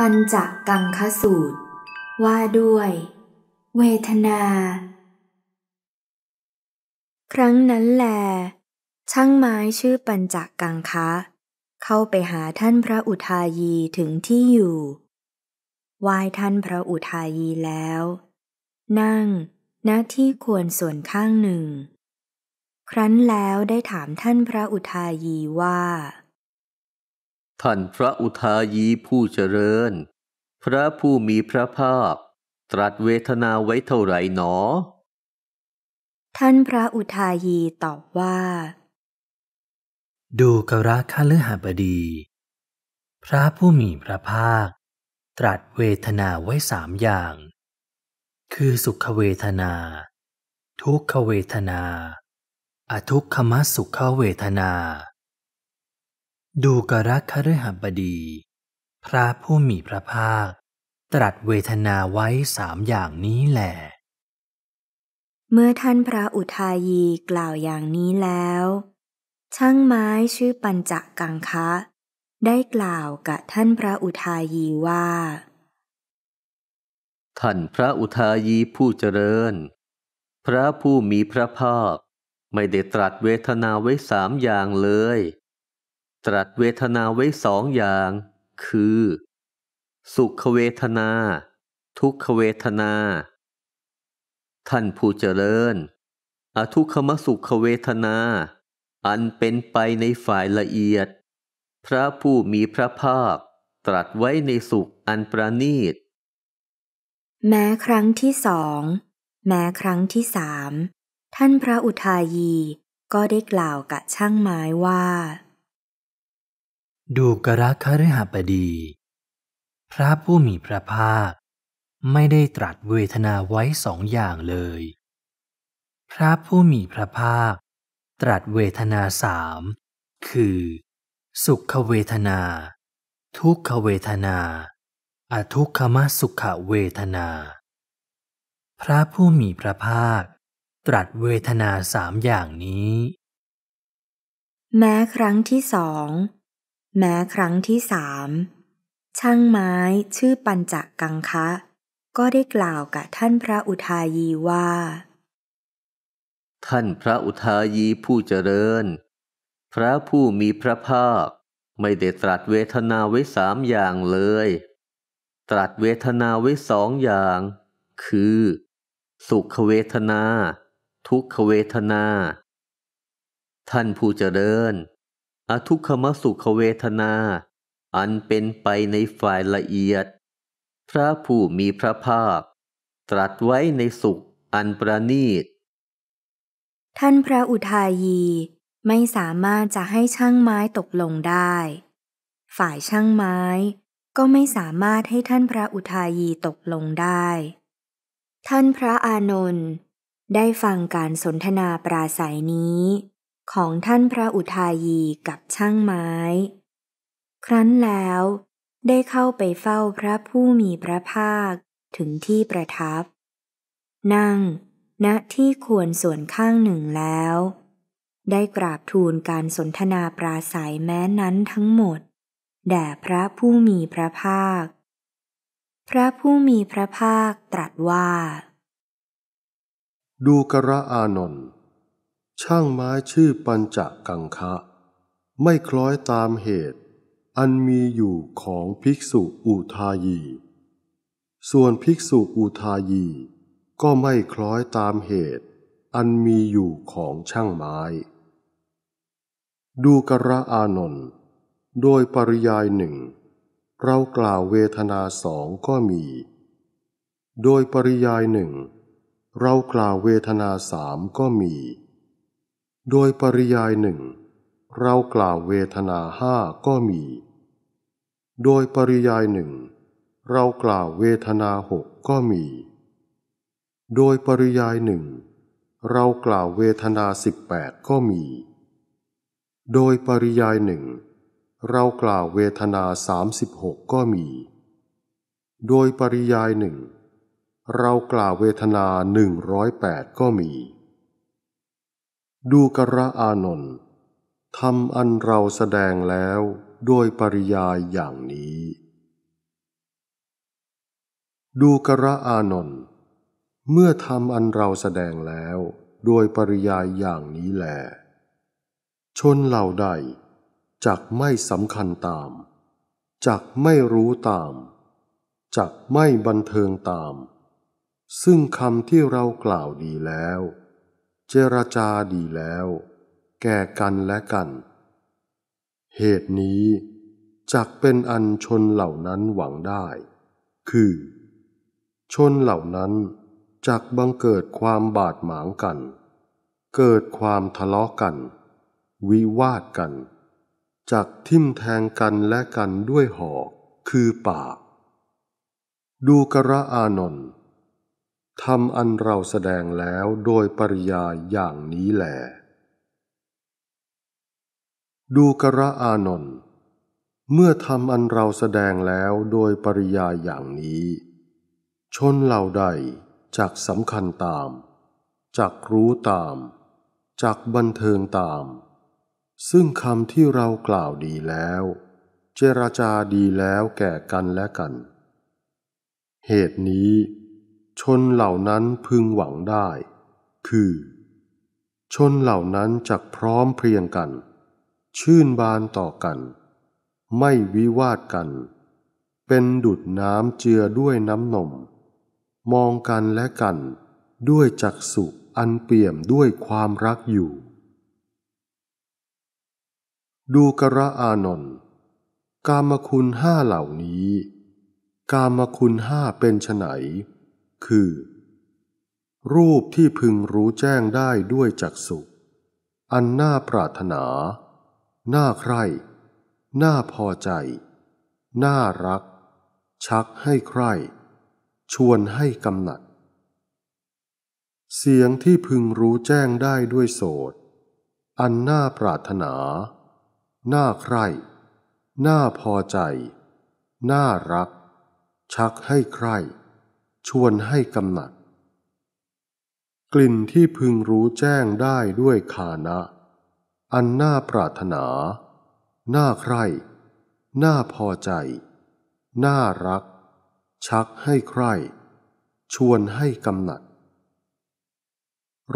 ปัญจกังคสูตร ว่าด้วยเวทนา ครั้งนั้นแล ช่างไม้ชื่อปัญจกังคะเข้าไปหาท่านพระอุทายีถึงที่อยู่ไหว้ท่านพระอุทายีแล้ว นั่งณนที่ควรส่วนข้างหนึ่ง ครั้นแล้วได้ถามท่านพระอุทายีว่าท่านพระอุทายีผู้เจริญ พระผู้มีพระภาคตรัสเวทนาไว้เท่าไรหนอ ท่านพระอุทายีตอบว่า ดูกระค้าเลหาบดี พระผู้มีพระภาค ตรัสเวทนาไว้สามอย่าง คือสุขเวทนา ทุกขเวทนา อทุกขมสุขเวทนาดูกรักคฤหบดี พระผู้มีพระภาค ตรัสเวทนาไว้สามอย่างนี้แหละเมื่อท่านพระอุทายีกล่าวอย่างนี้แล้ว ช่างไม้ชื่อปัญจกังคะได้กล่าวกับท่านพระอุทายีว่า ท่านพระอุทายีผู้เจริญ พระผู้มีพระภาคไม่ได้ตรัสเวทนาไว้สามอย่างเลยตรัสเวทนาไว้สองอย่าง คือ สุขเวทนา ทุกขเวทนา ท่านผู้เจริญ อทุกขมสุขเวทนา อันเป็นไปในฝ่ายละเอียด พระผู้มีพระภาคตรัสไว้ในสุขอันประณีต แม้ครั้งที่สอง แม้ครั้งที่สามท่านพระอุทายี ก็ได้กล่าวกับช่างไม้ว่าดูกระคฤหบดี พระผู้มีพระภาค ไม่ได้ตรัสเวทนาไว้สองอย่างเลย พระผู้มีพระภาค ตรัสเวทนาสาม คือ สุขเวทนา ทุกขเวทนา อทุกขมสุขเวทนา พระผู้มีพระภาค ตรัสเวทนาสามอย่างนี้ แม้ครั้งที่สองแม้ครั้งที่สามช่างไม้ชื่อปัญจกังคะ ก็ได้กล่าวกับท่านพระอุทายีว่า ท่านพระอุทายีผู้เจริญ พระผู้มีพระภาคไม่ได้ตรัสเวทนาไว้สามอย่างเลย ตรัสเวทนาไว้สองอย่าง คือ สุขเวทนา ทุกขเวทนา ท่านผู้เจริญอทุกขมสุขเวทนาอันเป็นไปในฝ่ายละเอียด พระผู้มีพระภาคตรัสไว้ในสุขอันประณีต ท่านพระอุทายีไม่สามารถจะให้ช่างไม้ตกลงได้ ฝ่ายช่างไม้ก็ไม่สามารถให้ท่านพระอุทายีตกลงได้ ท่านพระอานนท์ได้ฟังการสนทนาปราศัยนี้ของท่านพระอุทายีกับช่างไม้ ครั้นแล้วได้เข้าไปเฝ้าพระผู้มีพระภาคถึงที่ประทับ นั่งณที่ควรส่วนข้างหนึ่งแล้ว ได้กราบทูลการสนทนาปราศัยแม้นั้นทั้งหมดแด่พระผู้มีพระภาค พระผู้มีพระภาคตรัสว่า ดูกระอานนท์ช่างไม้ชื่อปัญจกังคะไม่คล้อยตามเหตุ อันมีอยู่ของภิกษุอุทายี ส่วนภิกษุอุทายีก็ไม่คล้อยตามเหตุ อันมีอยู่ของช่างไม้ ดูกระอานนท์โดยปริยายหนึ่งเรากล่าวเวทนาสองก็มี โดยปริยายหนึ่งเรากล่าวเวทนาสามก็มีโดยปริยายหนึ่งเรากล่าวเวทนาห้าก็มี โดยปริยายหนึ่งเรากล่าวเวทนาหกก็มี โดยปริยายหนึ่งเรากล่าวเวทนาสิบแปดก็มี โดยปริยายหนึ่งเรากล่าวเวทนาสามสิบหกก็มี โดยปริยายหนึ่งเรากล่าวเวทนาหนึ่งร้อยแปดก็มีดูกระอานนทำอันเราแสดงแล้วโดยปริยาย อย่างนี้ ดูกระอานนเมื่อทำอันเราแสดงแล้วโดยปริยายอย่างนี้แลชนเหล่าใดจักไม่สำคัญตามจักไม่รู้ตามจักไม่บันเทิงตาม ซึ่งคำที่เรากล่าวดีแล้วเจรจาดีแล้ว แก่กันและกัน เหตุนี้ จักเป็นอันชนเหล่านั้นหวังได้ คือ ชนเหล่านั้นจักบังเกิดความบาดหมางกัน เกิดความทะเลาะกัน วิวาทกัน จักทิ่มแทงกันและกันด้วยหอกคือปาก ดูกระอานนท์ทำอันเราแสดงแล้วโดยปริยายอย่างนี้แหลดูกระอานนท์เมื่อทำอันเราแสดงแล้วโดยปริยายอย่างนี้ ชนเหล่าใดจักสำคัญตามจักรู้ตามจักบันเทิงตาม ซึ่งคำที่เรากล่าวดีแล้ว เจรจาดีแล้วแก่กันและกัน เหตุนี้ชนเหล่านั้นพึงหวังได้ คือ ชนเหล่านั้นจักพร้อมเพรียงกัน ชื่นบานต่อกัน ไม่วิวาทกัน เป็นดุดน้ำเจือด้วยน้ำนม มองกันและกันด้วยจักสุอันเปี่ยมด้วยความรักอยู่ ดูกระอานนกามคุณห้าเหล่านี้ กามคุณห้าเป็นไฉนคือ รูปที่พึงรู้แจ้งได้ด้วยจักสุอันน่าปรารถนา น่าใคร่ น่าพอใจ น่ารัก ชักให้ใคร่ชวนให้กำหนัด เสียงที่พึงรู้แจ้งได้ด้วยโสด อันน่าปรารถนา น่าใคร่ น่าพอใจ น่ารัก ชักให้ใคร่ชวนให้กำหนัด กลิ่นที่พึงรู้แจ้งได้ด้วยขานะ อันน่าปรารถนา น่าใคร่น่าพอใจ น่ารัก ชักให้ใคร่ชวนให้กำหนัด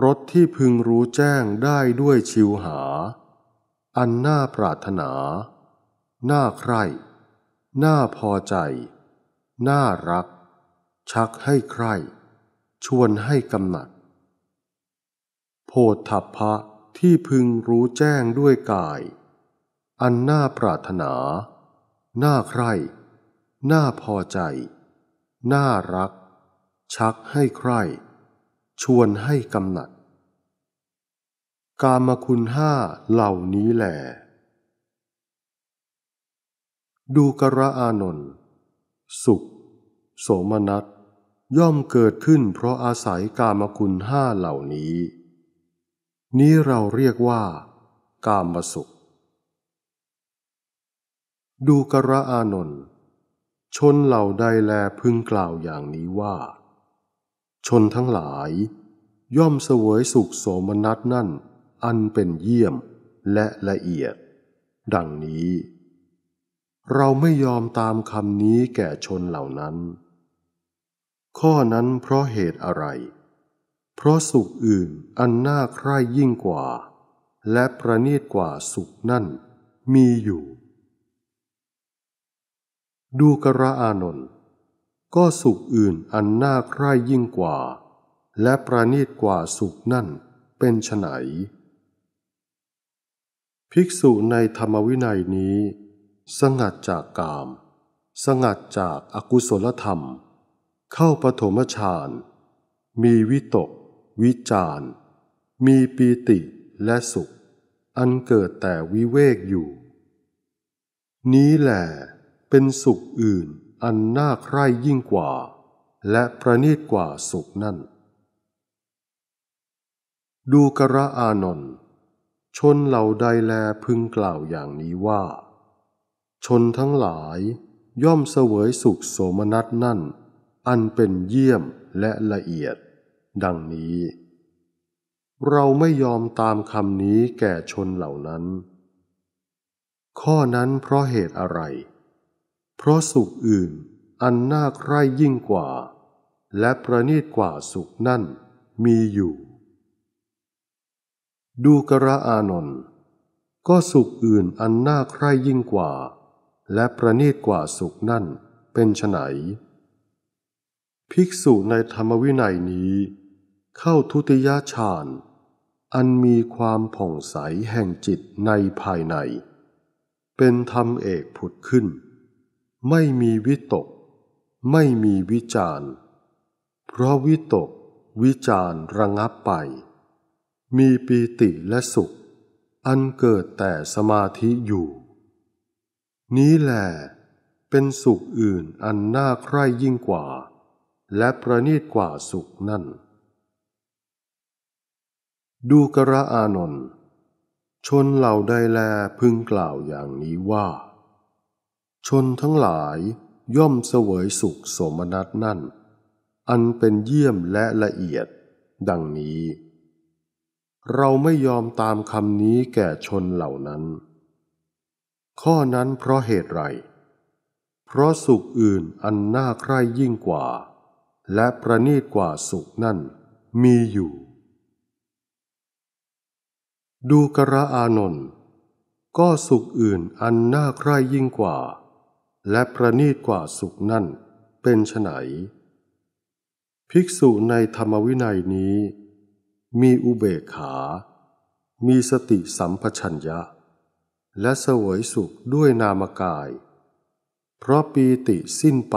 รสที่พึงรู้แจ้งได้ด้วยชิวหา อันน่าปรารถนา น่าใคร่น่าพอใจ น่ารักชักให้ใคร ชวนให้กำหนัด โพธพะที่พึงรู้แจ้งด้วยกาย อันน่าปรารถนา น่าใคร่น่าพอใจ น่ารัก ชักให้ใคร่ชวนให้กำหนัด กามคุณห้าเหล่านี้แหละดูกระอานนท์สุขโสมนัสย่อมเกิดขึ้นเพราะอาศัยกามคุณห้าเหล่านี้ นี้เราเรียกว่า กามสุข ดูกระอานน์ชนเหล่าใดแลพึงกล่าวอย่างนี้ว่า ชนทั้งหลาย ย่อมเสวยสุขโสมนัสนั่นอันเป็นเยี่ยมและละเอียด ดังนี้ เราไม่ยอมตามคำนี้แก่ชนเหล่านั้นข้อนั้นเพราะเหตุอะไร เพราะสุขอื่นอันน่าใคร่ยิ่งกว่า และประณีตกว่าสุขนั่นมีอยู่ ดูกระอานนท์ก็สุขอื่นอันน่าใคร่ยิ่งกว่า และประณีตกว่าสุขนั่นเป็นไฉนภิกษุในธรรมวินัยนี้ สงัดจากกาม สงัดจากอากุศลธรรมเข้าปฐมฌานมีวิตก วิจารมีปีติและสุข อันเกิดแต่วิเวกอยู่ นี้แหละเป็นสุขอื่นอันน่าใคร่ยิ่งกว่า และประณีตกว่าสุขนั่น ดูกระอานนท์ชนเหล่าใดแลพึงกล่าวอย่างนี้ว่า ชนทั้งหลาย ย่อมเสวยสุขโสมนัสนั่นอันเป็นเยี่ยมและละเอียด ดังนี้ เราไม่ยอมตามคำนี้แก่ชนเหล่านั้น ข้อนั้นเพราะเหตุอะไร เพราะสุขอื่นอันน่าใคร่ยิ่งกว่า และประนีตกว่าสุขนั่นมีอยู่ ดูกระอานนท์ก็สุขอื่นอันน่าใคร่ยิ่งกว่า และประนีตกว่าสุขนั่นเป็นไฉนภิกษุในธรรมวินัยนี้เข้าทุติยฌานอันมีความผ่องใสแห่งจิตในภายใน เป็นธรรมเอกผุดขึ้น ไม่มีวิตก ไม่มีวิจารเพราะวิตกวิจารระงับไป มีปีติและสุข อันเกิดแต่สมาธิอยู่ นี้แหละเป็นสุขอื่นอันน่าใคร่ยิ่งกว่าและประณีตกว่าสุขนั่น ดูกระอานนท์ชนเหล่าใดแลพึงกล่าวอย่างนี้ว่า ชนทั้งหลายย่อมเสวยสุขสมนัตนั่น อันเป็นเยี่ยมและละเอียดดังนี้ เราไม่ยอมตามคำนี้แก่ชนเหล่านั้น ข้อนั้นเพราะเหตุไร เพราะสุขอื่นอันน่าใคร่ยิ่งกว่าและประณีตกว่าสุขนั่นมีอยู่ ดูกระอานนท์ก็สุขอื่นอันน่าใคร่ยิ่งกว่า และประณีตกว่าสุขนั่นเป็นไฉนภิกษุในธรรมวินัยนี้ มีอุเบกขา มีสติสัมปชัญญะและสวยสุขด้วยนามกาย เพราะปีติสิ้นไป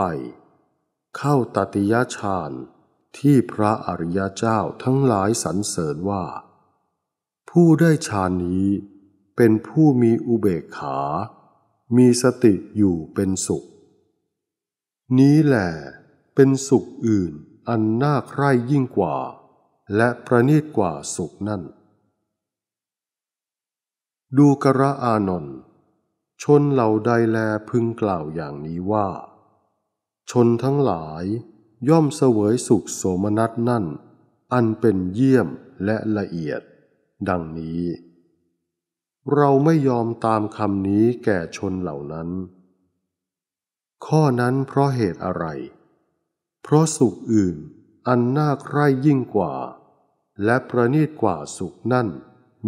เข้าตติยฌานที่พระอริยเจ้าทั้งหลายสรรเสริญว่า ผู้ได้ฌานนี้เป็นผู้มีอุเบกขา มีสติอยู่เป็นสุข นี้แหละเป็นสุขอื่นอันน่าใคร่ยิ่งกว่า และประณีตกว่าสุขนั่น ดูกระอานนชนเหล่าใดแลพึงกล่าวอย่างนี้ว่าชนทั้งหลายย่อมเสวยสุขโสมนัสนั่น อันเป็นเยี่ยมและละเอียด ดังนี้ เราไม่ยอมตามคำนี้แก่ชนเหล่านั้น ข้อนั้นเพราะเหตุอะไร เพราะสุขอื่นอันน่าใคร่ยิ่งกว่า และประนีตกว่าสุขนั่น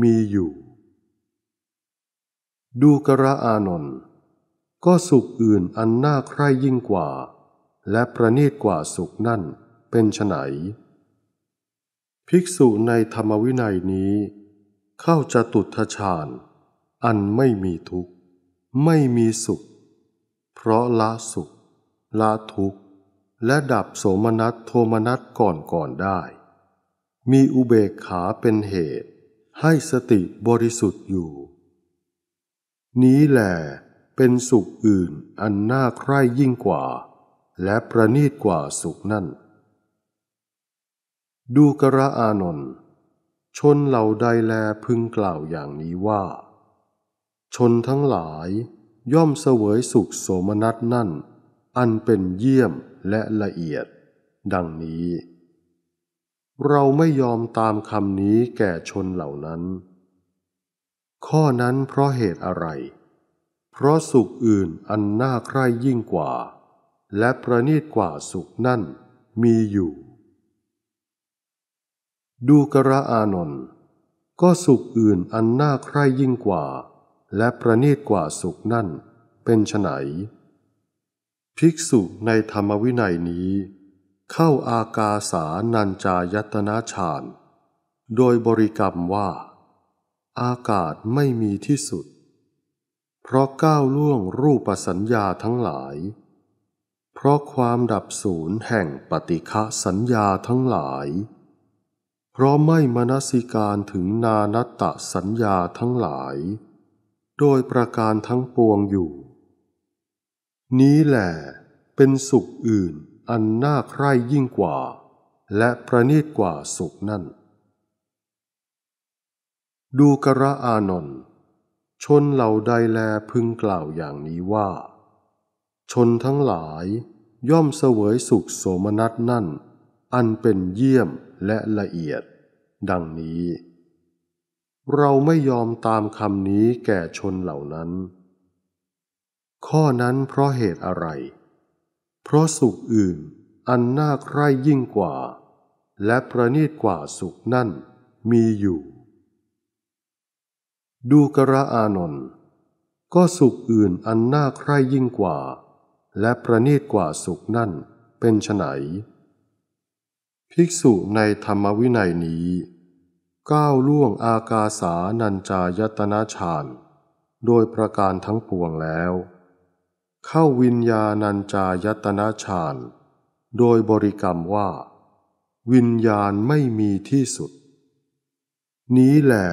มีอยู่ ดูกระอานน์ก็สุขอื่นอันน่าใคร่ยิ่งกว่าและประณีตกว่าสุขนั่นเป็นไฉนภิกษุในธรรมวินัยนี้ เข้าจะตุทชาญ อันไม่มีทุกข์ ไม่มีสุข เพราะละสุขละทุกข์และดับโสมนัสโทมนัสก่อนก่อนได้ มีอุเบกขาเป็นเหตุ ให้สติบริสุทธิ์อยู่ นี้แหละเป็นสุขอื่นอันน่าใคร่ยิ่งกว่าและประนีตกว่าสุขนั่น ดูกระอานนท์ชนเหล่าใดแลพึงกล่าวอย่างนี้ว่า ชนทั้งหลาย ย่อมเสวยสุขโสมนัสนั่น อันเป็นเยี่ยมและละเอียด ดังนี้ เราไม่ยอมตามคำนี้แก่ชนเหล่านั้น ข้อนั้นเพราะเหตุอะไร เพราะสุขอื่นอันน่าใคร่ยิ่งกว่าและประณีตกว่าสุขนั่นมีอยู่ ดูกระอานนท์ก็สุขอื่นอันน่าใคร่ยิ่งกว่า และประณีตกว่าสุขนั่นเป็นไนภิกษุในธรรมวินัยนี้ เข้าอากาสานัญจายตนะฌานโดยบริกรรมว่า อากาศไม่มีที่สุด เพราะก้าวล่วงรูปสัญญาทั้งหลายเพราะความดับสูญแห่งปฏิฆะสัญญาทั้งหลาย เพราะไม่มนสิการถึงนานัตตสัญญาทั้งหลาย โดยประการทั้งปวงอยู่ นี้แหละเป็นสุขอื่นอันน่าใคร่ยิ่งกว่า และประณีตกว่าสุขนั่น ดูกระอานน ชนเหล่าใดแลพึงกล่าวอย่างนี้ว่าชนทั้งหลายย่อมเสวยสุขโสมนัสนั่น อันเป็นเยี่ยมและละเอียดดังนี้ เราไม่ยอมตามคำนี้แก่ชนเหล่านั้น ข้อนั้นเพราะเหตุอะไร เพราะสุขอื่นอันน่าใคร่ยิ่งกว่า และประนีตกว่าสุขนั่นมีอยู่ ดูกระอานน์ก็สุขอื่นอันน่าใคร่ยิ่งกว่าและประณีตกว่าสุขนั่นเป็นไนภิกษุในธรรมวินัยนี้ก้าวล่วงอากาสานัญจายตนาฌานโดยประการทั้งปวงแล้ว เข้าวิญญาณัญจายตนาฌานโดยบริกรรมว่าวิญญาณไม่มีที่สุด นี้แหละ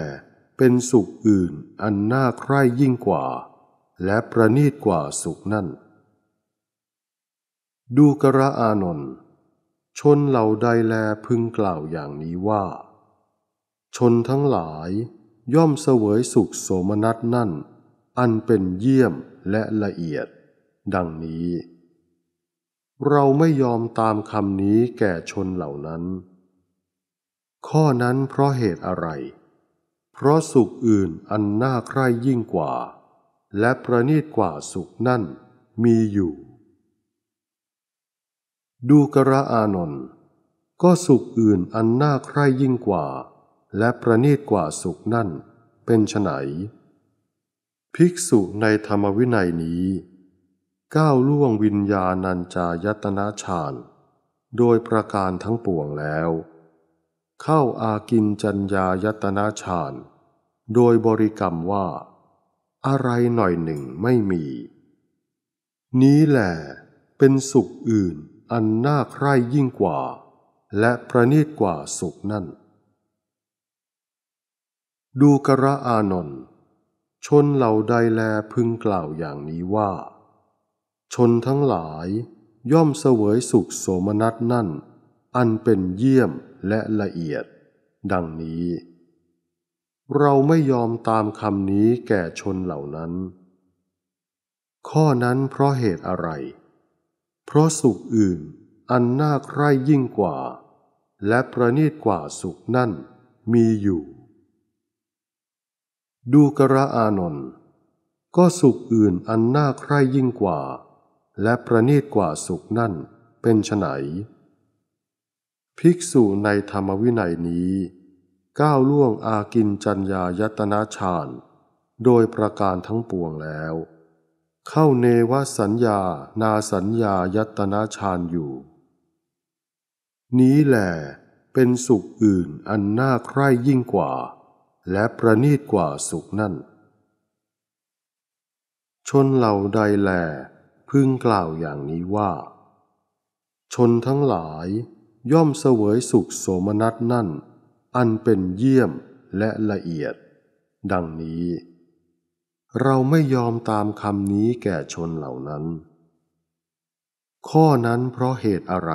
เป็นสุขอื่นอันน่าใคร่ยิ่งกว่า และประนีตกว่าสุขนั่นดูกระอานนท์ชนเหล่าใดแลพึงกล่าวอย่างนี้ว่า ชนทั้งหลายย่อมเสวยสุขโสมนัสนั่น อันเป็นเยี่ยมและละเอียดดังนี้ เราไม่ยอมตามคำนี้แก่ชนเหล่านั้น ข้อนั้นเพราะเหตุอะไร เพราะสุขอื่นอันน่าใคร่ยิ่งกว่า และประนีตกว่าสุขนั่นมีอยู่ดูกระอานนท์ก็สุขอื่นอันน่าใคร่ยิ่งกว่า และประณีตกว่าสุขนั่นเป็นไนภิกษุในธรรมวินัยนี้ก้าวล่วงวิญญาณัญจายตนะฌานโดยประการทั้งปวงแล้ว เข้าอากินจัญญายตนะฌานโดยบริกรรมว่า อะไรหน่อยหนึ่งไม่มี นี้แหละเป็นสุขอื่นอันน่าใคร่ยิ่งกว่า และประนีตกว่าสุขนั่น ดูกระอานนท์ชนเหล่าใดแลพึงกล่าวอย่างนี้ว่า ชนทั้งหลาย ย่อมเสวยสุขโสมนัสนั่น อันเป็นเยี่ยมและละเอียด ดังนี้ เราไม่ยอมตามคำนี้แก่ชนเหล่านั้น ข้อนั้นเพราะเหตุอะไรเพราะสุขอื่นอันน่าใคร่ยิ่งกว่า และประณีตกว่าสุขนั่นมีอยู่ ดูกระอานนท์ก็สุขอื่นอันน่าใคร่ยิ่งกว่า และประณีตกว่าสุขนั่นเป็นไนภิกษุในธรรมวินัยนี้ก้าวล่วงอากินจัญญายตนะฌานโดยประการทั้งปวงแล้วเข้าเนวสัญญานาสัญญายตนาฌานอยู่ นี้แหละเป็นสุขอื่นอันน่าใคร่ยิ่งกว่า และประนีตกว่าสุขนั่นชนเหล่าใดแหลพึงกล่าวอย่างนี้ว่า ชนทั้งหลายย่อมเสวยสุขโสมนัสนั่น อันเป็นเยี่ยมและละเอียดดังนี้เราไม่ยอมตามคำนี้แก่ชนเหล่านั้น ข้อนั้นเพราะเหตุอะไร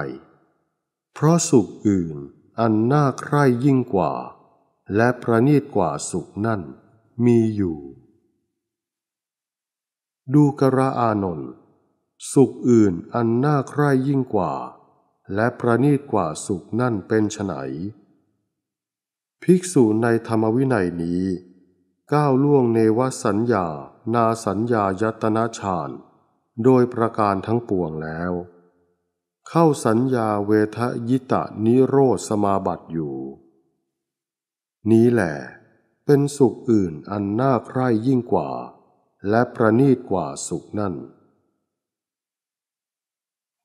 เพราะสุขอื่น อันน่าใคร่ยิ่งกว่า และประนีตกว่าสุขนั่นมีอยู่ ดูกระอานนท์ สุขอื่นอันน่าใคร่ยิ่งกว่า และประนีตกว่าสุขนั่นเป็นไฉนภิกษุในธรรมวินัยนี้ก้าวล่วงเนวสัญญานาสัญญายตนาฌานโดยประการทั้งปวงแล้ว เข้าสัญญาเวทยิตะนิโรธสมาบัติอยู่ นี้แหละเป็นสุขอื่นอันน่าใคร่ยิ่งกว่า และประนีตกว่าสุขนั่น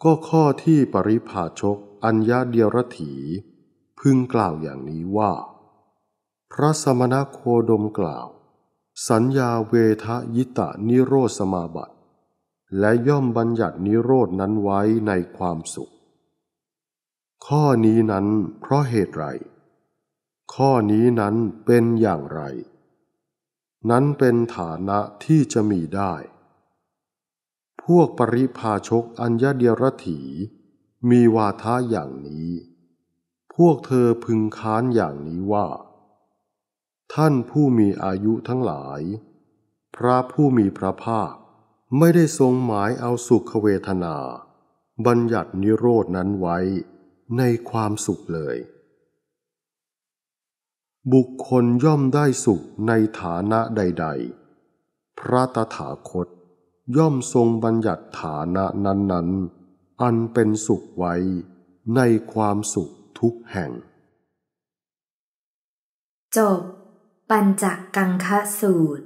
ก็ข้อที่ปริภาชกอัญญาเดียรถี พึงกล่าวอย่างนี้ว่าพระสมณโคดมกล่าว สัญญาเวทยิตะนิโรธสมาบัติ และย่อมบัญญัตินิโรดนั้นไว้ในความสุขข้อนี้นั้นเพราะเหตุไรข้อนี้นั้นเป็นอย่างไร นั้นเป็นฐานะที่จะมีได้ พวกปริพาชกอัญญาเดียรถี มีวาทะอย่างนี้ พวกเธอพึงค้านอย่างนี้ว่าท่านผู้มีอายุทั้งหลาย พระผู้มีพระภาคไม่ได้ทรงหมายเอาสุขเวทนา บัญญัตินิโรดนั้นไว้ในความสุขเลย บุคคลย่อมได้สุขในฐานะใดๆ พระตถาคต ย่อมทรงบัญญัติฐานะนั้นๆ อันเป็นสุขไว้ในความสุขทุกแห่ง จบปัญจกังคสูตร